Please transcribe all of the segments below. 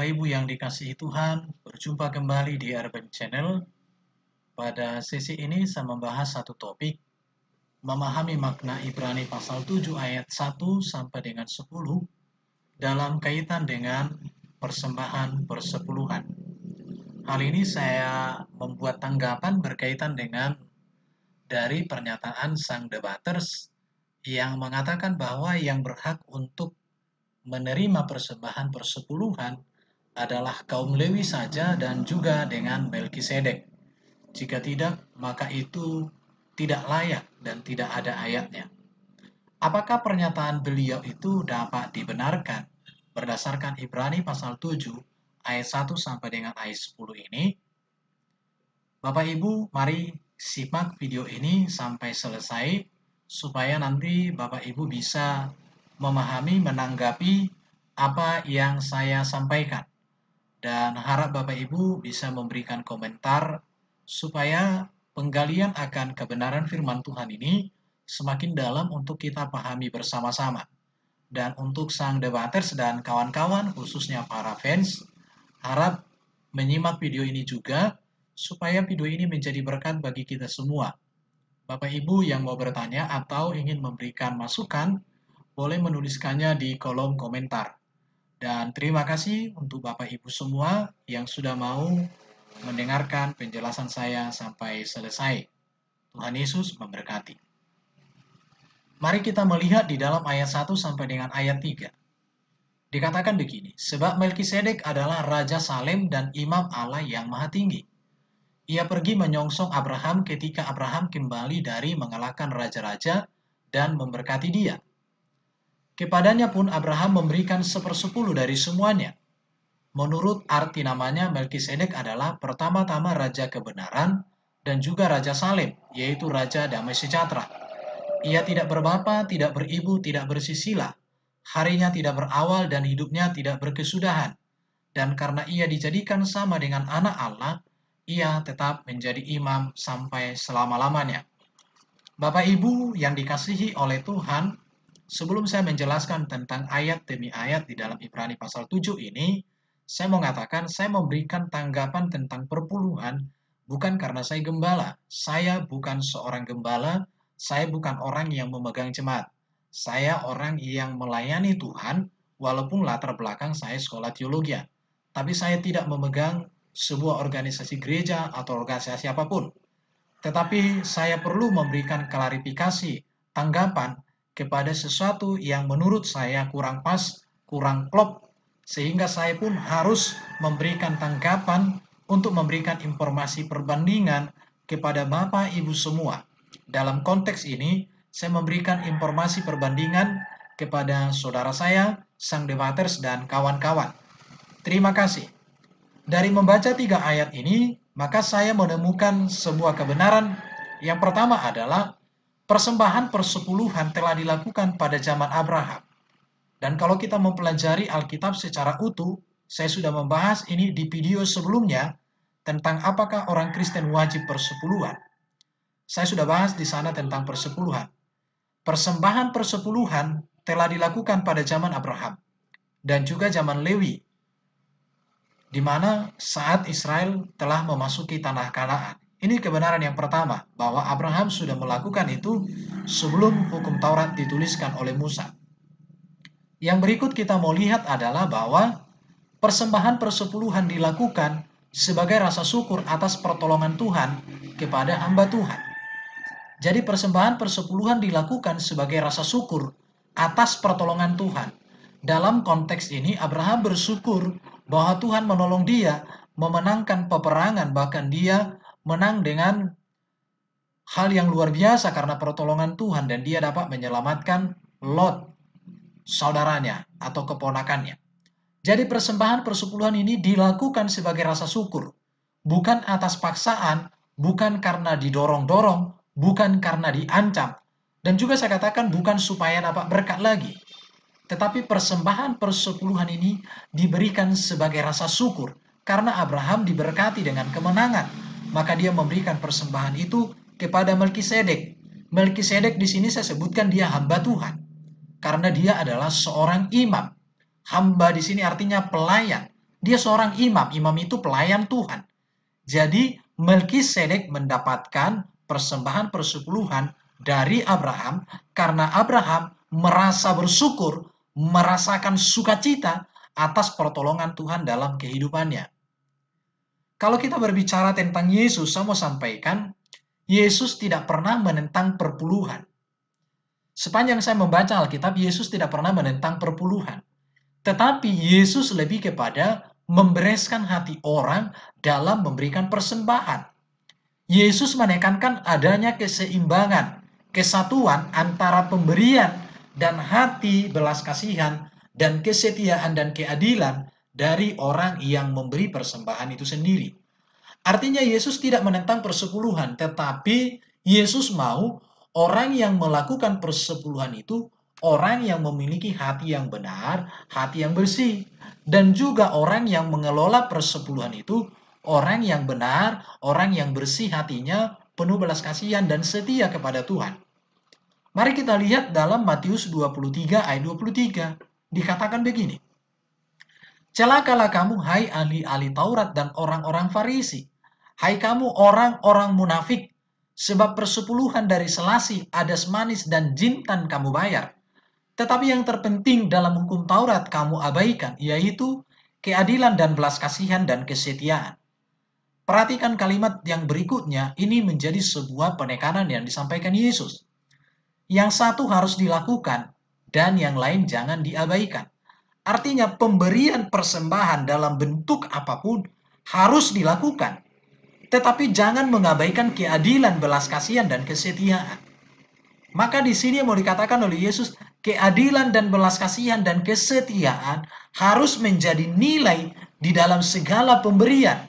Bapak Ibu yang dikasihi Tuhan, berjumpa kembali di Urban Channel. Pada sesi ini saya membahas satu topik, memahami makna Ibrani pasal 7 ayat 1 sampai dengan 10 dalam kaitan dengan persembahan persepuluhan. Hal ini saya membuat tanggapan berkaitan dengan dari pernyataan sang debaters yang mengatakan bahwa yang berhak untuk menerima persembahan persepuluhan adalah kaum Lewi saja dan juga dengan Melkisedek. Jika tidak, maka itu tidak layak dan tidak ada ayatnya. Apakah pernyataan beliau itu dapat dibenarkan? Berdasarkan Ibrani pasal 7 ayat 1 sampai dengan ayat 10 ini, Bapak Ibu, mari simak video ini sampai selesai supaya nanti Bapak Ibu bisa memahami, menanggapi apa yang saya sampaikan dan harap Bapak Ibu bisa memberikan komentar supaya penggalian akan kebenaran firman Tuhan ini semakin dalam untuk kita pahami bersama-sama. Dan untuk sang debaters dan kawan-kawan, khususnya para fans, harap menyimak video ini juga supaya video ini menjadi berkat bagi kita semua. Bapak Ibu yang mau bertanya atau ingin memberikan masukan, boleh menuliskannya di kolom komentar. Dan terima kasih untuk Bapak Ibu semua yang sudah mau mendengarkan penjelasan saya sampai selesai. Tuhan Yesus memberkati. Mari kita melihat di dalam ayat 1 sampai dengan ayat 3. Dikatakan begini, sebab Melkisedek adalah Raja Salem dan Imam Allah yang maha tinggi. Ia pergi menyongsong Abraham ketika Abraham kembali dari mengalahkan raja-raja dan memberkati dia Kepadanya pun Abraham memberikan sepersepuluh dari semuanya. Menurut arti namanya, Melkisedek adalah pertama-tama Raja Kebenaran dan juga Raja Salim, yaitu Raja Damai Sejahtera. Ia tidak berbapa, tidak beribu, tidak bersisila. Harinya tidak berawal dan hidupnya tidak berkesudahan. Dan karena ia dijadikan sama dengan anak Allah, ia tetap menjadi imam sampai selama-lamanya. Bapak Ibu yang dikasihi oleh Tuhan, Sebelum saya menjelaskan tentang ayat demi ayat di dalam Ibrani pasal 7 ini, saya mau mengatakan saya memberikan tanggapan tentang perpuluhan bukan karena saya gembala. Saya bukan seorang gembala, saya bukan orang yang memegang jemaat. Saya orang yang melayani Tuhan walaupun latar belakang saya sekolah teologi. Tapi saya tidak memegang sebuah organisasi gereja atau organisasi apapun. Tetapi saya perlu memberikan klarifikasi, tanggapan kepada sesuatu yang menurut saya kurang pas, kurang klop, sehingga saya pun harus memberikan tangkapan untuk memberikan informasi perbandingan kepada Bapak Ibu semua. Dalam konteks ini, saya memberikan informasi perbandingan kepada saudara saya, sang debaters, dan kawan-kawan. Terima kasih. Dari membaca tiga ayat ini, maka saya menemukan sebuah kebenaran. Yang pertama adalah Persembahan persepuluhan telah dilakukan pada zaman Abraham. Dan kalau kita mempelajari Alkitab secara utuh, saya sudah membahas ini di video sebelumnya tentang apakah orang Kristen wajib persepuluhan. Saya sudah bahas di sana tentang persepuluhan. Persembahan persepuluhan telah dilakukan pada zaman Abraham dan juga zaman Lewi, di mana saat Israel telah memasuki tanah Kanaan. Ini kebenaran yang pertama, bahwa Abraham sudah melakukan itu sebelum hukum Taurat dituliskan oleh Musa. Yang berikut kita mau lihat adalah bahwa persembahan persepuluhan dilakukan sebagai rasa syukur atas pertolongan Tuhan kepada hamba Tuhan. Jadi persembahan persepuluhan dilakukan sebagai rasa syukur atas pertolongan Tuhan. Dalam konteks ini Abraham bersyukur bahwa Tuhan menolong dia memenangkan peperangan bahkan dia menang dengan hal yang luar biasa karena pertolongan Tuhan dan dia dapat menyelamatkan Lot, saudaranya atau keponakannya. Jadi persembahan persepuluhan ini dilakukan sebagai rasa syukur, bukan atas paksaan, bukan karena didorong-dorong, bukan karena diancam, dan juga saya katakan bukan supaya dapat berkat lagi. Tetapi persembahan persepuluhan ini diberikan sebagai rasa syukur karena Abraham diberkati dengan kemenangan, maka dia memberikan persembahan itu kepada Melkisedek. Melkisedek di sini saya sebutkan dia hamba Tuhan karena dia adalah seorang imam. Hamba di sini artinya pelayan. Dia seorang imam. Imam itu pelayan Tuhan. Jadi Melkisedek mendapatkan persembahan persepuluhan dari Abraham karena Abraham merasa bersyukur, merasakan sukacita atas pertolongan Tuhan dalam kehidupannya. Kalau kita berbicara tentang Yesus, saya mau sampaikan, Yesus tidak pernah menentang perpuluhan. Sepanjang saya membaca Alkitab, Yesus tidak pernah menentang perpuluhan. Tetapi Yesus lebih kepada membereskan hati orang dalam memberikan persembahan. Yesus menekankan adanya keseimbangan, kesatuan antara pemberian dan hati belas kasihan dan kesetiaan dan keadilan dari orang yang memberi persembahan itu sendiri. Artinya Yesus tidak menentang persepuluhan, tetapi Yesus mau orang yang melakukan persepuluhan itu orang yang memiliki hati yang benar, hati yang bersih. Dan juga orang yang mengelola persepuluhan itu orang yang benar, orang yang bersih hatinya, penuh belas kasihan dan setia kepada Tuhan. Mari kita lihat dalam Matius 23 ayat 23. Dikatakan begini. Celakalah kamu, hai ahli-ahli Taurat dan orang-orang Farisi. Hai kamu orang-orang munafik, sebab persepuluhan dari selasi adas manis, dan jintan kamu bayar. Tetapi yang terpenting dalam hukum Taurat kamu abaikan, yaitu keadilan dan belas kasihan dan kesetiaan. Perhatikan kalimat yang berikutnya, ini menjadi sebuah penekanan yang disampaikan Yesus. Yang satu harus dilakukan, dan yang lain jangan diabaikan. Artinya pemberian persembahan dalam bentuk apapun harus dilakukan. Tetapi jangan mengabaikan keadilan, belas kasihan, dan kesetiaan. Maka di sini yang mau dikatakan oleh Yesus, keadilan dan belas kasihan dan kesetiaan harus menjadi nilai di dalam segala pemberian.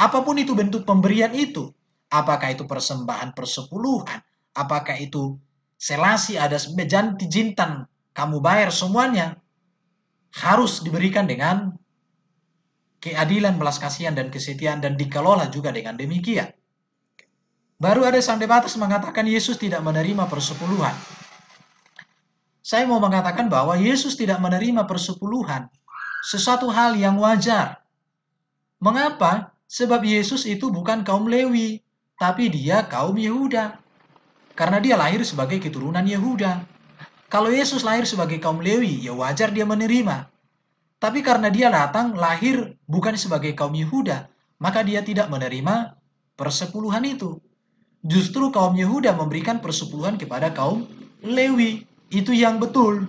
Apapun itu bentuk pemberian itu, apakah itu persembahan persepuluhan, apakah itu selasi ada bejanti jintan, kamu bayar semuanya, harus diberikan dengan keadilan, belas kasihan, dan kesetiaan, dan dikelola juga dengan demikian. Baru ada sang Batas mengatakan Yesus tidak menerima persepuluhan. Saya mau mengatakan bahwa Yesus tidak menerima persepuluhan. Sesuatu hal yang wajar. Mengapa? Sebab Yesus itu bukan kaum Lewi, tapi dia kaum Yehuda. Karena dia lahir sebagai keturunan Yehuda. Kalau Yesus lahir sebagai kaum Lewi, ya wajar dia menerima. Tapi karena dia datang lahir bukan sebagai kaum Yehuda, maka dia tidak menerima persepuluhan itu. Justru kaum Yehuda memberikan persepuluhan kepada kaum Lewi. Itu yang betul.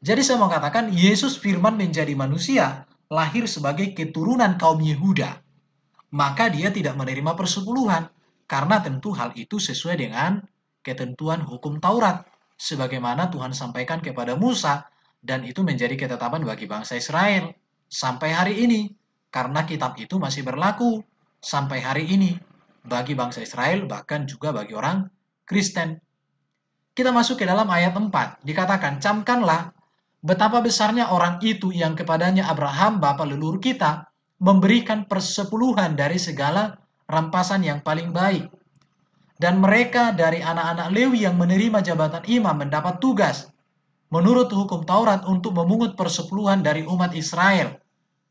Jadi saya mengatakan Yesus firman menjadi manusia, lahir sebagai keturunan kaum Yehuda. Maka dia tidak menerima persepuluhan, karena tentu hal itu sesuai dengan ketentuan hukum Taurat sebagaimana Tuhan sampaikan kepada Musa dan itu menjadi ketetapan bagi bangsa Israel sampai hari ini karena kitab itu masih berlaku sampai hari ini bagi bangsa Israel bahkan juga bagi orang Kristen. Kita masuk ke dalam ayat 4. Dikatakan, "Camkanlah betapa besarnya orang itu yang kepadanya Abraham bapa leluhur kita memberikan persepuluhan dari segala rampasan yang paling baik dan mereka dari anak-anak Lewi yang menerima jabatan imam mendapat tugas menurut hukum Taurat untuk memungut persepuluhan dari umat Israel,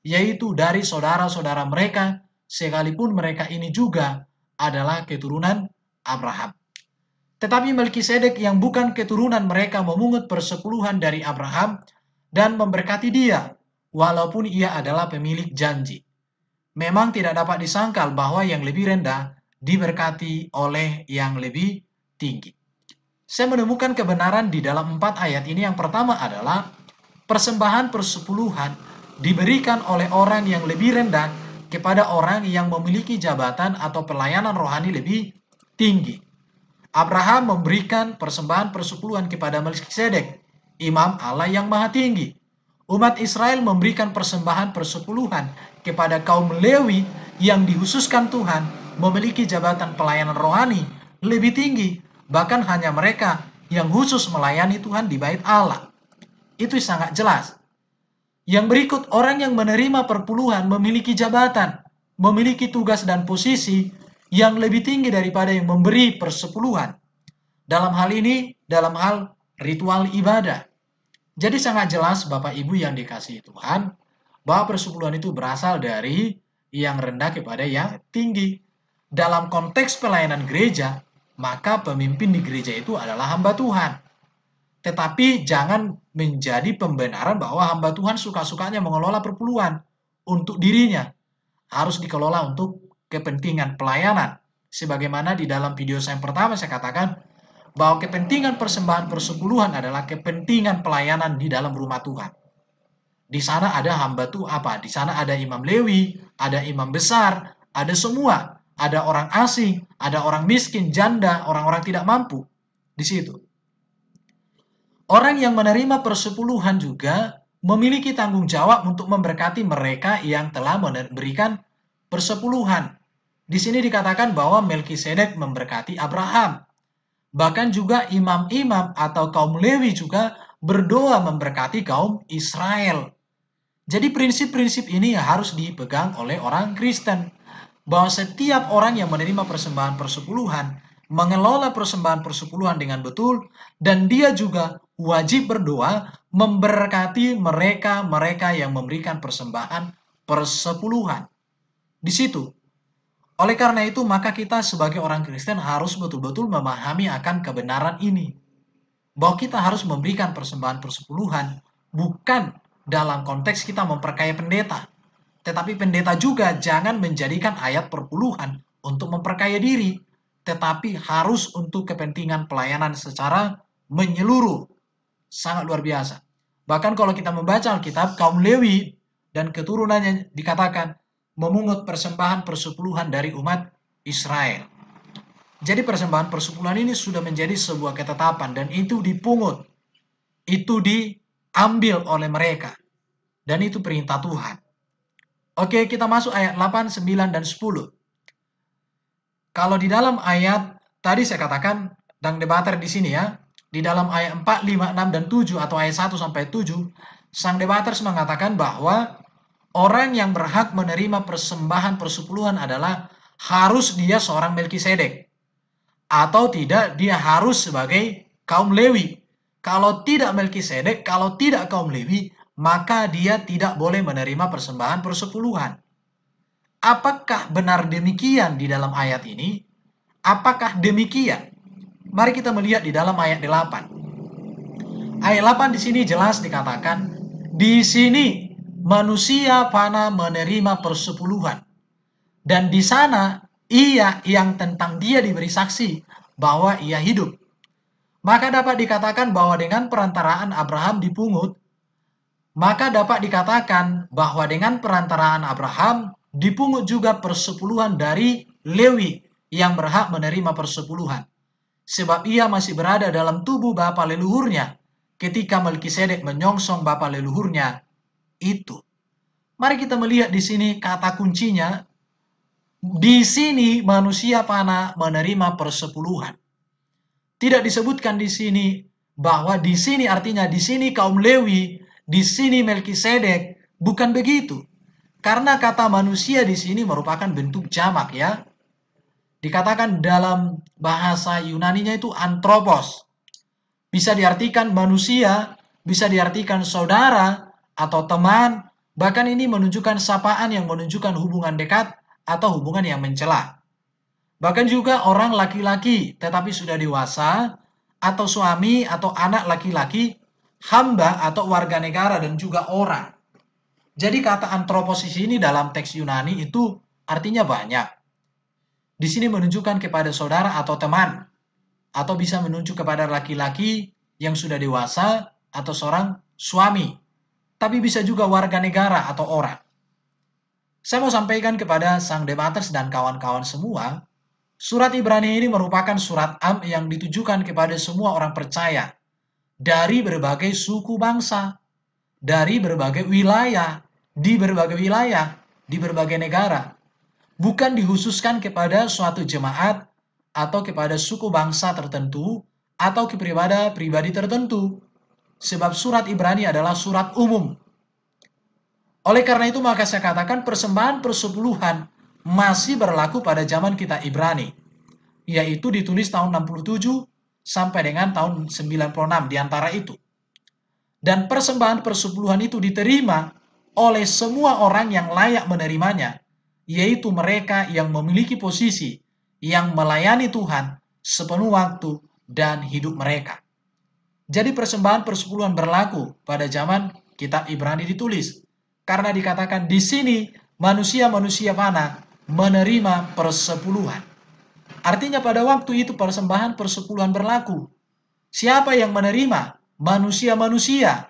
yaitu dari saudara-saudara mereka, sekalipun mereka ini juga adalah keturunan Abraham. Tetapi Melkisedek yang bukan keturunan mereka memungut persepuluhan dari Abraham dan memberkati dia, walaupun ia adalah pemilik janji. Memang tidak dapat disangkal bahwa yang lebih rendah diberkati oleh yang lebih tinggi. Saya menemukan kebenaran di dalam empat ayat ini. Yang pertama adalah persembahan persepuluhan diberikan oleh orang yang lebih rendah kepada orang yang memiliki jabatan atau pelayanan rohani lebih tinggi. Abraham memberikan persembahan persepuluhan kepada Melkisedek, imam Allah yang maha tinggi. Umat Israel memberikan persembahan persepuluhan kepada kaum Lewi yang dihususkan Tuhan memiliki jabatan pelayanan rohani lebih tinggi, bahkan hanya mereka yang khusus melayani Tuhan di bait Allah. Itu sangat jelas. Yang berikut, orang yang menerima perpuluhan memiliki jabatan, memiliki tugas dan posisi yang lebih tinggi daripada yang memberi persepuluhan. Dalam hal ini, dalam hal ritual ibadah. Jadi sangat jelas Bapak Ibu yang dikasihi Tuhan, bahwa persepuluhan itu berasal dari yang rendah kepada yang tinggi dalam konteks pelayanan gereja, maka pemimpin di gereja itu adalah hamba Tuhan. Tetapi jangan menjadi pembenaran bahwa hamba Tuhan suka-sukanya mengelola perpuluhan untuk dirinya. Harus dikelola untuk kepentingan pelayanan. Sebagaimana di dalam video saya yang pertama saya katakan bahwa kepentingan persembahan persepuluhan adalah kepentingan pelayanan di dalam rumah Tuhan. Di sana ada hamba tuh apa? Di sana ada imam Lewi, ada imam besar, ada semua ada orang asing, ada orang miskin, janda, orang-orang tidak mampu di situ. Orang yang menerima persepuluhan juga memiliki tanggung jawab untuk memberkati mereka yang telah memberikan persepuluhan. Di sini dikatakan bahwa Melkisedek memberkati Abraham. Bahkan juga imam-imam atau kaum Lewi juga berdoa memberkati kaum Israel. Jadi prinsip-prinsip ini harus dipegang oleh orang Kristen bahwa setiap orang yang menerima persembahan persepuluhan mengelola persembahan persepuluhan dengan betul dan dia juga wajib berdoa memberkati mereka-mereka yang memberikan persembahan persepuluhan. Di situ. Oleh karena itu, maka kita sebagai orang Kristen harus betul-betul memahami akan kebenaran ini. Bahwa kita harus memberikan persembahan persepuluhan bukan dalam konteks kita memperkaya pendeta, tetapi pendeta juga jangan menjadikan ayat perpuluhan untuk memperkaya diri, tetapi harus untuk kepentingan pelayanan secara menyeluruh. Sangat luar biasa. Bahkan kalau kita membaca Alkitab, kaum Lewi dan keturunannya dikatakan memungut persembahan persepuluhan dari umat Israel. Jadi persembahan persepuluhan ini sudah menjadi sebuah ketetapan dan itu dipungut. Itu diambil oleh mereka. Dan itu perintah Tuhan. Oke, kita masuk ayat 8, 9, dan 10. Kalau di dalam ayat, tadi saya katakan, dan debater di sini ya, di dalam ayat 4, 5, 6, dan 7 atau ayat 1 sampai 7, sang debater mengatakan bahwa orang yang berhak menerima persembahan persepuluhan adalah harus dia seorang Melkisedek. Atau tidak, dia harus sebagai kaum Lewi. Kalau tidak Melkisedek, kalau tidak kaum Lewi, maka dia tidak boleh menerima persembahan persepuluhan. Apakah benar demikian di dalam ayat ini? Apakah demikian? Mari kita melihat di dalam ayat 8. Ayat 8 di sini jelas dikatakan, di sini manusia fana menerima persepuluhan. Dan di sana ia yang tentang dia diberi saksi bahwa ia hidup. Maka dapat dikatakan bahwa dengan perantaraan Abraham dipungut, maka dapat dikatakan bahwa dengan perantaraan Abraham dipungut juga persepuluhan dari Lewi yang berhak menerima persepuluhan. Sebab ia masih berada dalam tubuh bapa leluhurnya ketika Melkisedek menyongsong bapa leluhurnya itu. Mari kita melihat di sini kata kuncinya. Di sini manusia panah menerima persepuluhan. Tidak disebutkan di sini bahwa di sini artinya di sini kaum Lewi di sini Melkisedek bukan begitu. Karena kata manusia di sini merupakan bentuk jamak ya. Dikatakan dalam bahasa Yunaninya itu antropos. Bisa diartikan manusia, bisa diartikan saudara atau teman, bahkan ini menunjukkan sapaan yang menunjukkan hubungan dekat atau hubungan yang mencela. Bahkan juga orang laki-laki tetapi sudah dewasa atau suami atau anak laki-laki hamba atau warga negara dan juga orang. Jadi kata antropos di sini dalam teks Yunani itu artinya banyak. Di sini menunjukkan kepada saudara atau teman, atau bisa menunjuk kepada laki-laki yang sudah dewasa atau seorang suami, tapi bisa juga warga negara atau orang. Saya mau sampaikan kepada sang debaters dan kawan-kawan semua, surat Ibrani ini merupakan surat am yang ditujukan kepada semua orang percaya, dari berbagai suku bangsa, dari berbagai wilayah, di berbagai wilayah, di berbagai negara. Bukan dihususkan kepada suatu jemaat atau kepada suku bangsa tertentu atau kepada pribadi tertentu. Sebab surat Ibrani adalah surat umum. Oleh karena itu maka saya katakan persembahan persepuluhan masih berlaku pada zaman kita Ibrani. Yaitu ditulis tahun 67 sampai dengan tahun 96 di antara itu. Dan persembahan persepuluhan itu diterima oleh semua orang yang layak menerimanya, yaitu mereka yang memiliki posisi yang melayani Tuhan sepenuh waktu dan hidup mereka. Jadi persembahan persepuluhan berlaku pada zaman kitab Ibrani ditulis. Karena dikatakan di sini manusia-manusia mana menerima persepuluhan. Artinya pada waktu itu persembahan persepuluhan berlaku. Siapa yang menerima? Manusia-manusia.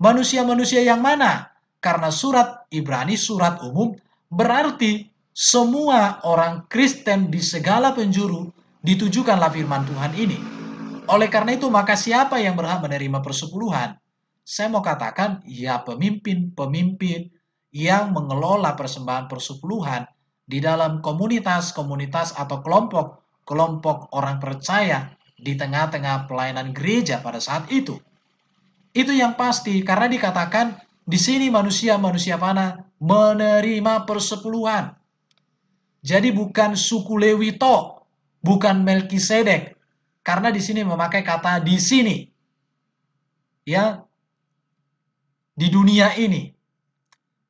Manusia-manusia yang mana? Karena surat Ibrani, surat umum, berarti semua orang Kristen di segala penjuru ditujukanlah firman Tuhan ini. Oleh karena itu, maka siapa yang berhak menerima persepuluhan? Saya mau katakan, ya pemimpin-pemimpin yang mengelola persembahan persepuluhan, di dalam komunitas-komunitas atau kelompok-kelompok orang percaya di tengah-tengah pelayanan gereja pada saat itu. Itu yang pasti karena dikatakan di sini manusia-manusia mana menerima persepuluhan. Jadi bukan suku Lewi Lewito, bukan Melkisedek. Karena di sini memakai kata di sini. Ya. Di dunia ini.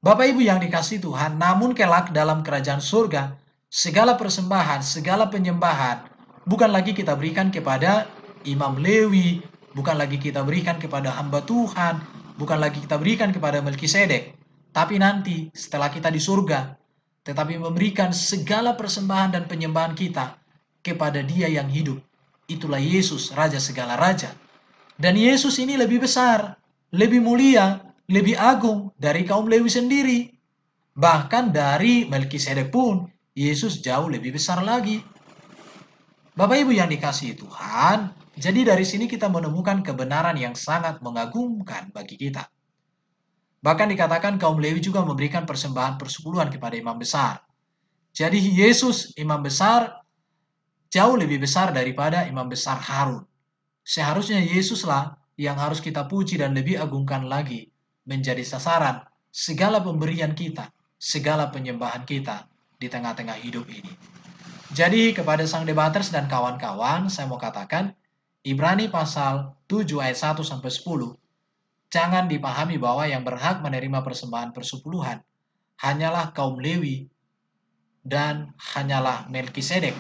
Bapak Ibu yang dikasih Tuhan, namun kelak dalam kerajaan surga, segala persembahan, segala penyembahan, bukan lagi kita berikan kepada Imam Lewi, bukan lagi kita berikan kepada hamba Tuhan, bukan lagi kita berikan kepada Melkisedek, tapi nanti setelah kita di surga, tetapi memberikan segala persembahan dan penyembahan kita kepada Dia yang hidup. Itulah Yesus, Raja segala raja. Dan Yesus ini lebih besar, lebih mulia, lebih agung dari kaum Lewi sendiri. Bahkan dari Melkisedek pun, Yesus jauh lebih besar lagi. Bapak Ibu yang dikasihi Tuhan, jadi dari sini kita menemukan kebenaran yang sangat mengagumkan bagi kita. Bahkan dikatakan kaum Lewi juga memberikan persembahan persepuluhan kepada imam besar. Jadi Yesus, imam besar, jauh lebih besar daripada imam besar Harun. Seharusnya Yesuslah yang harus kita puji dan lebih agungkan lagi menjadi sasaran segala pemberian kita, segala penyembahan kita di tengah-tengah hidup ini. Jadi kepada sang debaters dan kawan-kawan, saya mau katakan Ibrani pasal 7 ayat 1 sampai 10 jangan dipahami bahwa yang berhak menerima persembahan persepuluhan hanyalah kaum Lewi dan hanyalah Melkisedek.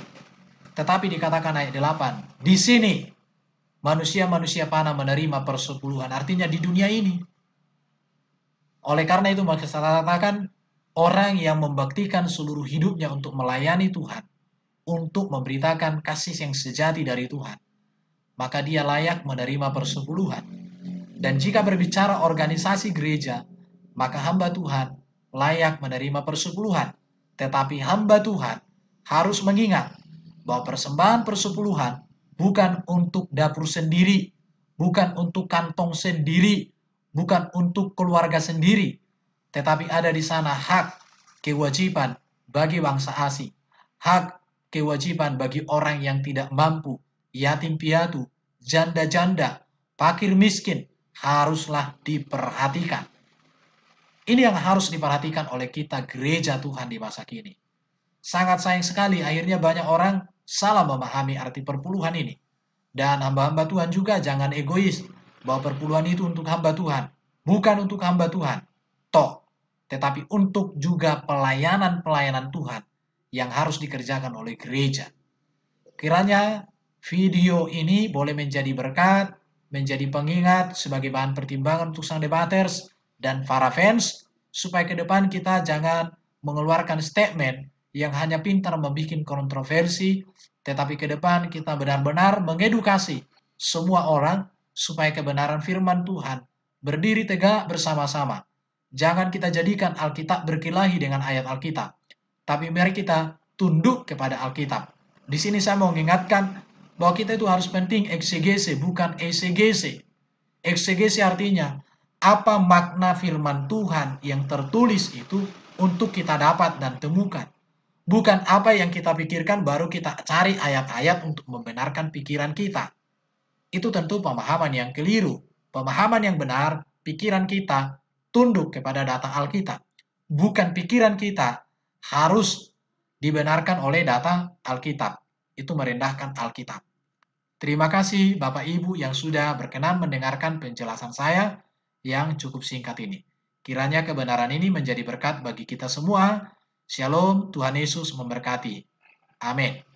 Tetapi dikatakan ayat 8, di sini manusia-manusia panah menerima persepuluhan, artinya di dunia ini. Oleh karena itu maka saya katakan orang yang membaktikan seluruh hidupnya untuk melayani Tuhan, untuk memberitakan kasih yang sejati dari Tuhan, maka dia layak menerima persepuluhan. Dan jika berbicara organisasi gereja, maka hamba Tuhan layak menerima persepuluhan. Tetapi hamba Tuhan harus mengingat bahwa persembahan persepuluhan bukan untuk dapur sendiri, bukan untuk kantong sendiri, bukan untuk keluarga sendiri, tetapi ada di sana hak kewajiban bagi bangsa asing, hak kewajiban bagi orang yang tidak mampu, yatim piatu, janda-janda, fakir miskin, haruslah diperhatikan. Ini yang harus diperhatikan oleh kita gereja Tuhan di masa kini. Sangat sayang sekali akhirnya banyak orang salah memahami arti perpuluhan ini. Dan hamba-hamba Tuhan juga jangan egois, bahwa perpuluhan itu untuk hamba Tuhan, bukan untuk hamba Tuhan, toh, tetapi untuk juga pelayanan-pelayanan Tuhan yang harus dikerjakan oleh gereja. Kiranya video ini boleh menjadi berkat, menjadi pengingat sebagai bahan pertimbangan untuk sang debaters dan para fans, supaya ke depan kita jangan mengeluarkan statement yang hanya pintar membuat kontroversi, tetapi ke depan kita benar-benar mengedukasi semua orang supaya kebenaran firman Tuhan berdiri tegak bersama-sama. Jangan kita jadikan Alkitab berkelahi dengan ayat Alkitab, tapi mari kita tunduk kepada Alkitab. Di sini saya mau mengingatkan bahwa kita itu harus penting XGC, bukan ECGC. XGC artinya apa makna firman Tuhan yang tertulis itu untuk kita dapat dan temukan. Bukan apa yang kita pikirkan baru kita cari ayat-ayat untuk membenarkan pikiran kita itu tentu pemahaman yang keliru. Pemahaman yang benar, pikiran kita tunduk kepada data Alkitab. Bukan pikiran kita harus dibenarkan oleh data Alkitab. Itu merendahkan Alkitab. Terima kasih Bapak Ibu yang sudah berkenan mendengarkan penjelasan saya yang cukup singkat ini. Kiranya kebenaran ini menjadi berkat bagi kita semua. Shalom, Tuhan Yesus memberkati. Amin.